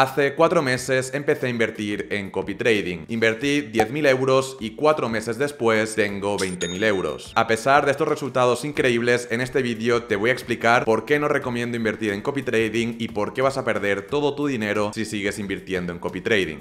Hace cuatro meses empecé a invertir en copy trading. Invertí 10.000 euros y cuatro meses después tengo 20.000 euros. A pesar de estos resultados increíbles, en este vídeo te voy a explicar por qué no recomiendo invertir en copy trading y por qué vas a perder todo tu dinero si sigues invirtiendo en copy trading.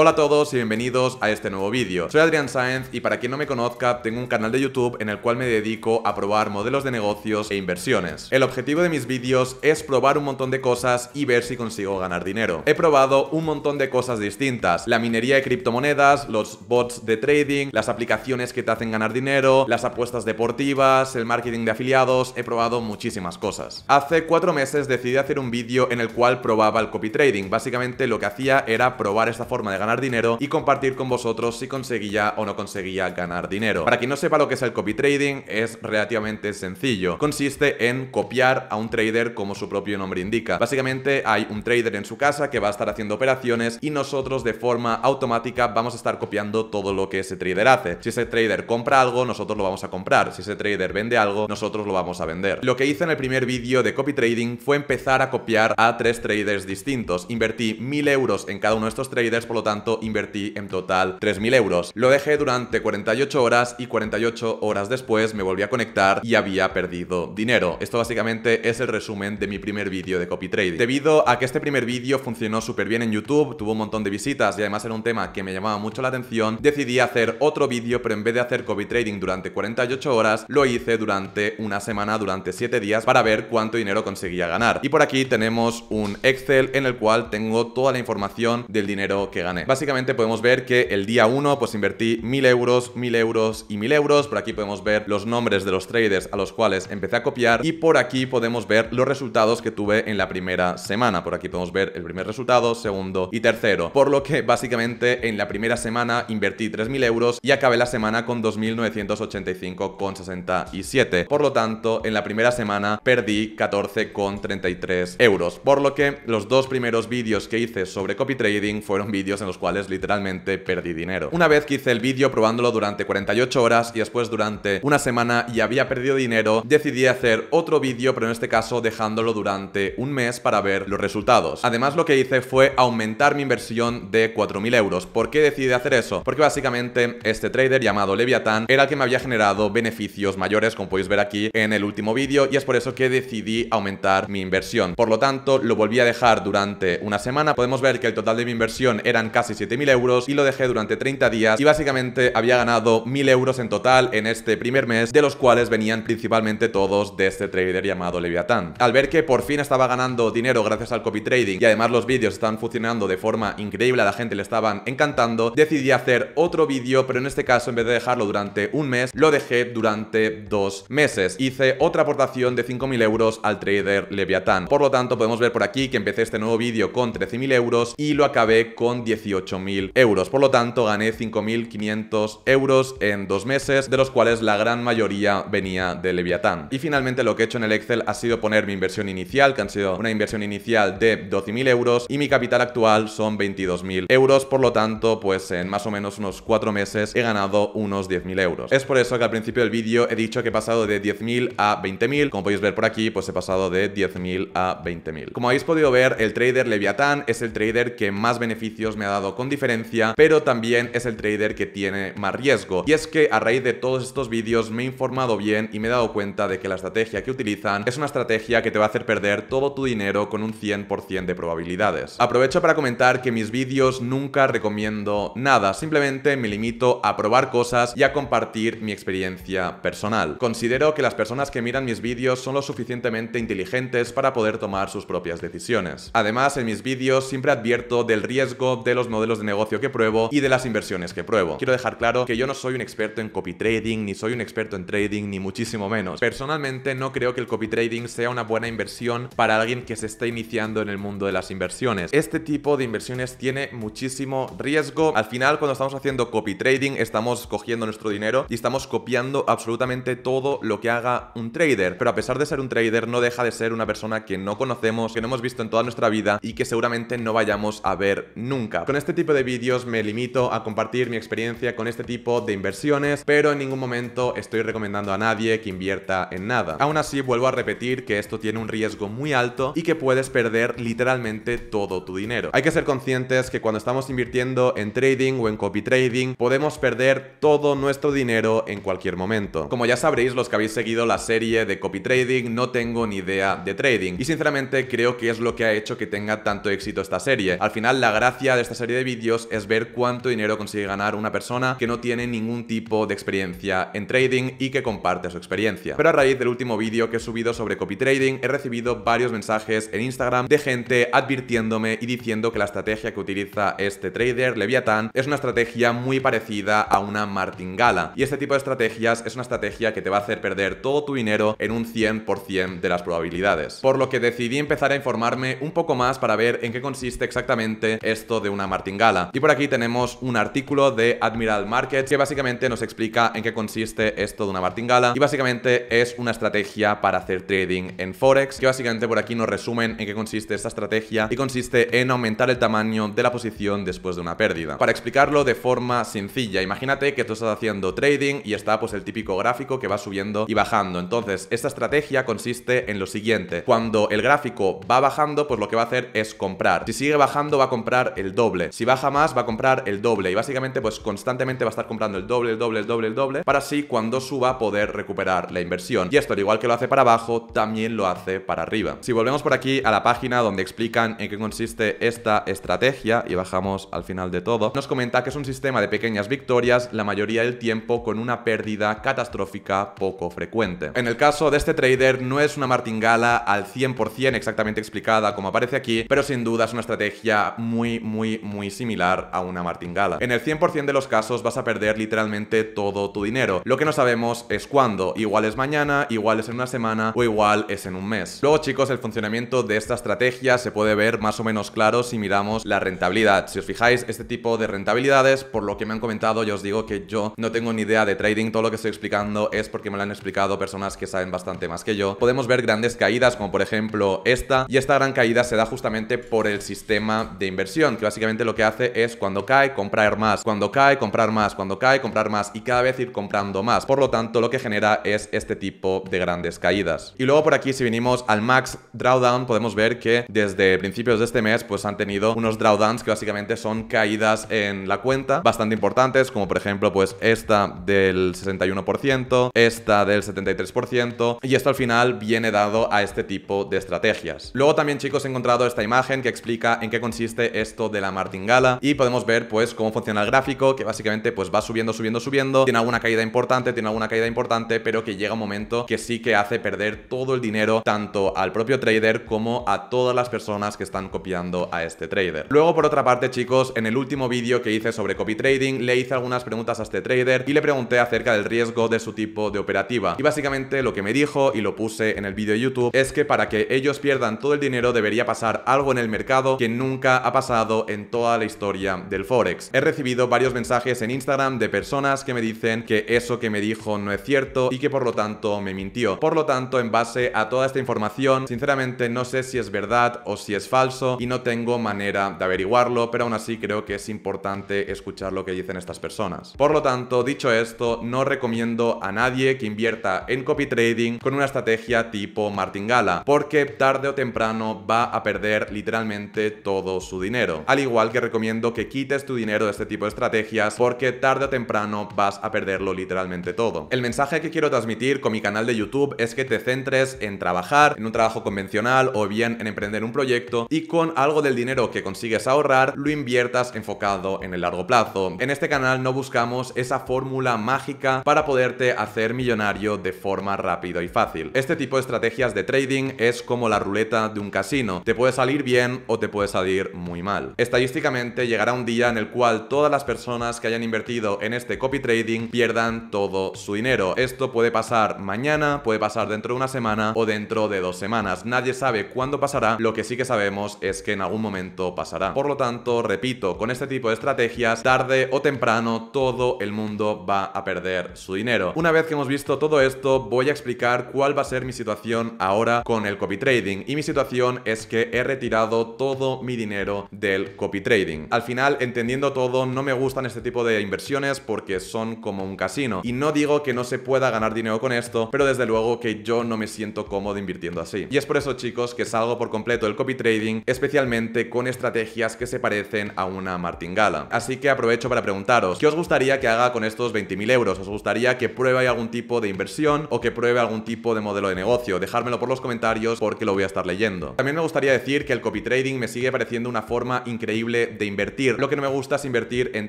Hola a todos y bienvenidos a este nuevo vídeo. Soy Adrián Sáenz y para quien no me conozca, tengo un canal de YouTube en el cual me dedico a probar modelos de negocios e inversiones. El objetivo de mis vídeos es probar un montón de cosas y ver si consigo ganar dinero. He probado un montón de cosas distintas, la minería de criptomonedas, los bots de trading, las aplicaciones que te hacen ganar dinero, las apuestas deportivas, el marketing de afiliados, he probado muchísimas cosas. Hace cuatro meses decidí hacer un vídeo en el cual probaba el copy trading. Básicamente lo que hacía era probar esta forma de ganar dinero y compartir con vosotros si conseguía o no conseguía ganar dinero. Para quien no sepa lo que es el copy trading, es relativamente sencillo. Consiste en copiar a un trader como su propio nombre indica. Básicamente hay un trader en su casa que va a estar haciendo operaciones y nosotros de forma automática vamos a estar copiando todo lo que ese trader hace. Si ese trader compra algo, nosotros lo vamos a comprar. Si ese trader vende algo, nosotros lo vamos a vender. Lo que hice en el primer vídeo de copy trading fue empezar a copiar a tres traders distintos. Invertí mil euros en cada uno de estos traders, por lo tanto invertí en total 3.000 euros. Lo dejé durante 48 horas y 48 horas después me volví a conectar y había perdido dinero. Esto básicamente es el resumen de mi primer vídeo de copy trading. Debido a que este primer vídeo funcionó súper bien en YouTube, tuvo un montón de visitas y además era un tema que me llamaba mucho la atención, decidí hacer otro vídeo, pero en vez de hacer copy trading durante 48 horas, lo hice durante una semana, durante 7 días, para ver cuánto dinero conseguía ganar. Y por aquí tenemos un Excel en el cual tengo toda la información del dinero que gané básicamente podemos ver que el día 1 pues invertí 1000 euros, 1000 euros y 1000 euros. Por aquí podemos ver los nombres de los traders a los cuales empecé a copiar y por aquí podemos ver los resultados que tuve en la primera semana. Por aquí podemos ver el primer resultado, segundo y tercero. Por lo que básicamente en la primera semana invertí 3.000 euros y acabé la semana con 2.985,67. Por lo tanto, en la primera semana perdí 14,33 euros. Por lo que los dos primeros vídeos que hice sobre copy trading fueron vídeos en los cuales literalmente perdí dinero. Una vez que hice el vídeo probándolo durante 48 horas y después durante una semana y había perdido dinero, decidí hacer otro vídeo, pero en este caso dejándolo durante un mes para ver los resultados. Además lo que hice fue aumentar mi inversión de 4.000 euros. ¿Por qué decidí hacer eso? Porque básicamente este trader llamado Leviathan era el que me había generado beneficios mayores, como podéis ver aquí en el último vídeo, y es por eso que decidí aumentar mi inversión. Por lo tanto, lo volví a dejar durante una semana. Podemos ver que el total de mi inversión eran casi 7.000 euros y lo dejé durante 30 días y básicamente había ganado 1.000 euros en total en este primer mes, de los cuales venían principalmente todos de este trader llamado Leviathan. Al ver que por fin estaba ganando dinero gracias al copy trading y además los vídeos están funcionando de forma increíble, a la gente le estaban encantando, decidí hacer otro vídeo, pero en este caso en vez de dejarlo durante un mes, lo dejé durante dos meses. Hice otra aportación de 5.000 euros al trader Leviathan. Por lo tanto, podemos ver por aquí que empecé este nuevo vídeo con 13.000 euros y lo acabé con 18 18.000 euros. Por lo tanto, gané 5.500 euros en dos meses, de los cuales la gran mayoría venía de Leviatán. Y finalmente lo que he hecho en el Excel ha sido poner mi inversión inicial, que han sido una inversión inicial de 12.000 euros y mi capital actual son 22.000 euros. Por lo tanto, pues en más o menos unos cuatro meses he ganado unos 10.000 euros. Es por eso que al principio del vídeo he dicho que he pasado de 10.000 a 20.000. Como podéis ver por aquí, pues he pasado de 10.000 a 20.000. Como habéis podido ver, el trader Leviatán es el trader que más beneficios me ha dado con diferencia, pero también es el trader que tiene más riesgo. Y es que a raíz de todos estos vídeos me he informado bien y me he dado cuenta de que la estrategia que utilizan es una estrategia que te va a hacer perder todo tu dinero con un 100% de probabilidades. Aprovecho para comentar que mis vídeos nunca recomiendo nada, simplemente me limito a probar cosas y a compartir mi experiencia personal. Considero que las personas que miran mis vídeos son lo suficientemente inteligentes para poder tomar sus propias decisiones. Además, en mis vídeos siempre advierto del riesgo de los modelos de negocio que pruebo y de las inversiones que pruebo. Quiero dejar claro que yo no soy un experto en copy trading, ni soy un experto en trading, ni muchísimo menos. Personalmente no creo que el copy trading sea una buena inversión para alguien que se está iniciando en el mundo de las inversiones. Este tipo de inversiones tiene muchísimo riesgo. Al final, cuando estamos haciendo copy trading, estamos cogiendo nuestro dinero y estamos copiando absolutamente todo lo que haga un trader. Pero a pesar de ser un trader, no deja de ser una persona que no conocemos, que no hemos visto en toda nuestra vida y que seguramente no vayamos a ver nunca. Con este tipo de vídeos me limito a compartir mi experiencia con este tipo de inversiones, pero en ningún momento estoy recomendando a nadie que invierta en nada. Aún así, vuelvo a repetir que esto tiene un riesgo muy alto y que puedes perder literalmente todo tu dinero. Hay que ser conscientes que cuando estamos invirtiendo en trading o en copy trading, podemos perder todo nuestro dinero en cualquier momento. Como ya sabréis los que habéis seguido la serie de copy trading, no tengo ni idea de trading y sinceramente creo que es lo que ha hecho que tenga tanto éxito esta serie. Al final la gracia de esta serie de vídeos es ver cuánto dinero consigue ganar una persona que no tiene ningún tipo de experiencia en trading y que comparte su experiencia. Pero a raíz del último vídeo que he subido sobre copy trading, he recibido varios mensajes en Instagram de gente advirtiéndome y diciendo que la estrategia que utiliza este trader, Leviathan, es una estrategia muy parecida a una martingala. Y este tipo de estrategias es una estrategia que te va a hacer perder todo tu dinero en un 100% de las probabilidades. Por lo que decidí empezar a informarme un poco más para ver en qué consiste exactamente esto de una martingala martingala. Y por aquí tenemos un artículo de Admiral Markets que básicamente nos explica en qué consiste esto de una martingala y básicamente es una estrategia para hacer trading en Forex, que básicamente por aquí nos resumen en qué consiste esta estrategia y consiste en aumentar el tamaño de la posición después de una pérdida. Para explicarlo de forma sencilla, imagínate que tú estás haciendo trading y está pues el típico gráfico que va subiendo y bajando. Entonces, esta estrategia consiste en lo siguiente. Cuando el gráfico va bajando, pues lo que va a hacer es comprar. Si sigue bajando, va a comprar el doble si baja más, va a comprar el doble. Y básicamente, pues constantemente va a estar comprando el doble, el doble, el doble, el doble. Para así, cuando suba, poder recuperar la inversión. Y esto, al igual que lo hace para abajo, también lo hace para arriba. Si volvemos por aquí a la página donde explican en qué consiste esta estrategia y bajamos al final de todo, nos comenta que es un sistema de pequeñas victorias la mayoría del tiempo con una pérdida catastrófica poco frecuente. En el caso de este trader no es una martingala al 100% exactamente explicada como aparece aquí, pero sin duda es una estrategia muy, muy, muy, muy similar a una martingala. En el 100% de los casos vas a perder literalmente todo tu dinero. Lo que no sabemos es cuándo. Igual es mañana, igual es en una semana o igual es en un mes. Luego chicos, el funcionamiento de esta estrategia se puede ver más o menos claro si miramos la rentabilidad. Si os fijáis, este tipo de rentabilidades, por lo que me han comentado, yo os digo que yo no tengo ni idea de trading. Todo lo que estoy explicando es porque me lo han explicado personas que saben bastante más que yo. Podemos ver grandes caídas como por ejemplo esta. Y esta gran caída se da justamente por el sistema de inversión, que básicamente lo que hace es cuando cae, comprar más, cuando cae, comprar más, cuando cae, comprar más y cada vez ir comprando más. Por lo tanto, lo que genera es este tipo de grandes caídas. Y luego por aquí, si venimos al max drawdown, podemos ver que desde principios de este mes, pues han tenido unos drawdowns que básicamente son caídas en la cuenta bastante importantes, como por ejemplo, pues esta del 61%, esta del 73%, y esto al final viene dado a este tipo de estrategias. Luego también, chicos, he encontrado esta imagen que explica en qué consiste esto de la marca gala y podemos ver pues cómo funciona el gráfico, que básicamente pues va subiendo, subiendo, subiendo, tiene alguna caída importante, tiene alguna caída importante, pero que llega un momento que sí que hace perder todo el dinero tanto al propio trader como a todas las personas que están copiando a este trader. Luego por otra parte chicos, en el último vídeo que hice sobre copy trading, le hice algunas preguntas a este trader y le pregunté acerca del riesgo de su tipo de operativa. Y básicamente lo que me dijo y lo puse en el vídeo de YouTube es que para que ellos pierdan todo el dinero debería pasar algo en el mercado que nunca ha pasado en todo la historia del Forex. He recibido varios mensajes en Instagram de personas que me dicen que eso que me dijo no es cierto y que por lo tanto me mintió. Por lo tanto, en base a toda esta información, sinceramente no sé si es verdad o si es falso y no tengo manera de averiguarlo, pero aún así creo que es importante escuchar lo que dicen estas personas. Por lo tanto, dicho esto, no recomiendo a nadie que invierta en copy trading con una estrategia tipo martingala, porque tarde o temprano va a perder literalmente todo su dinero. Al igual que recomiendo que quites tu dinero de este tipo de estrategias porque tarde o temprano vas a perderlo literalmente todo. El mensaje que quiero transmitir con mi canal de YouTube es que te centres en trabajar, en un trabajo convencional o bien en emprender un proyecto y con algo del dinero que consigues ahorrar lo inviertas enfocado en el largo plazo. En este canal no buscamos esa fórmula mágica para poderte hacer millonario de forma rápida y fácil. Este tipo de estrategias de trading es como la ruleta de un casino. Te puede salir bien o te puede salir muy mal. Estadística llegará un día en el cual todas las personas que hayan invertido en este copy trading pierdan todo su dinero. Esto puede pasar mañana, puede pasar dentro de una semana o dentro de dos semanas. Nadie sabe cuándo pasará, lo que sí que sabemos es que en algún momento pasará. Por lo tanto, repito, con este tipo de estrategias, tarde o temprano todo el mundo va a perder su dinero. Una vez que hemos visto todo esto, voy a explicar cuál va a ser mi situación ahora con el copy trading. Y mi situación es que he retirado todo mi dinero del copy trading al final, entendiendo todo, no me gustan este tipo de inversiones porque son como un casino. Y no digo que no se pueda ganar dinero con esto, pero desde luego que yo no me siento cómodo invirtiendo así. Y es por eso, chicos, que salgo por completo del copy trading, especialmente con estrategias que se parecen a una martingala. Así que aprovecho para preguntaros, ¿qué os gustaría que haga con estos 20.000 euros? ¿Os gustaría que pruebe algún tipo de inversión o que pruebe algún tipo de modelo de negocio? Dejármelo por los comentarios porque lo voy a estar leyendo. También me gustaría decir que el copy trading me sigue pareciendo una forma increíble de invertir. Lo que no me gusta es invertir en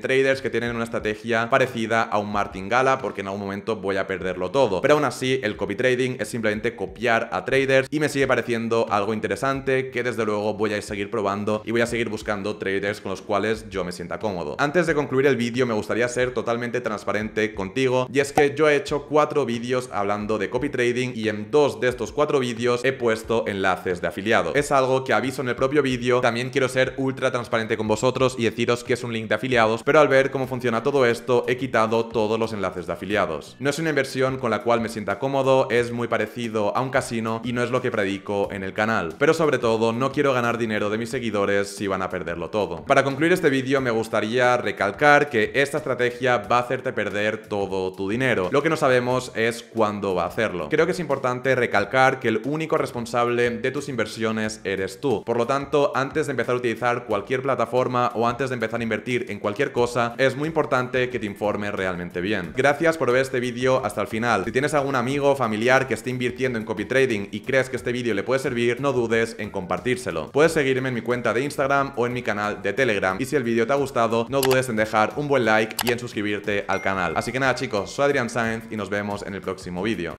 traders que tienen una estrategia parecida a un martingala porque en algún momento voy a perderlo todo. Pero aún así, el copy trading es simplemente copiar a traders y me sigue pareciendo algo interesante que desde luego voy a seguir probando y voy a seguir buscando traders con los cuales yo me sienta cómodo. Antes de concluir el vídeo me gustaría ser totalmente transparente contigo y es que yo he hecho cuatro vídeos hablando de copy trading y en dos de estos cuatro vídeos he puesto enlaces de afiliado. Es algo que aviso en el propio vídeo, también quiero ser ultra transparente con vosotros y deciros que es un link de afiliados, pero al ver cómo funciona todo esto, he quitado todos los enlaces de afiliados. No es una inversión con la cual me sienta cómodo, es muy parecido a un casino y no es lo que predico en el canal. Pero sobre todo, no quiero ganar dinero de mis seguidores si van a perderlo todo. Para concluir este vídeo, me gustaría recalcar que esta estrategia va a hacerte perder todo tu dinero. Lo que no sabemos es cuándo va a hacerlo. Creo que es importante recalcar que el único responsable de tus inversiones eres tú. Por lo tanto, antes de empezar a utilizar cualquier plataforma, plataforma o antes de empezar a invertir en cualquier cosa, es muy importante que te informe realmente bien. Gracias por ver este vídeo hasta el final. Si tienes algún amigo o familiar que esté invirtiendo en copy trading y crees que este vídeo le puede servir, no dudes en compartírselo. Puedes seguirme en mi cuenta de Instagram o en mi canal de Telegram. Y si el vídeo te ha gustado, no dudes en dejar un buen like y en suscribirte al canal. Así que nada chicos, soy Adrián Sainz y nos vemos en el próximo vídeo.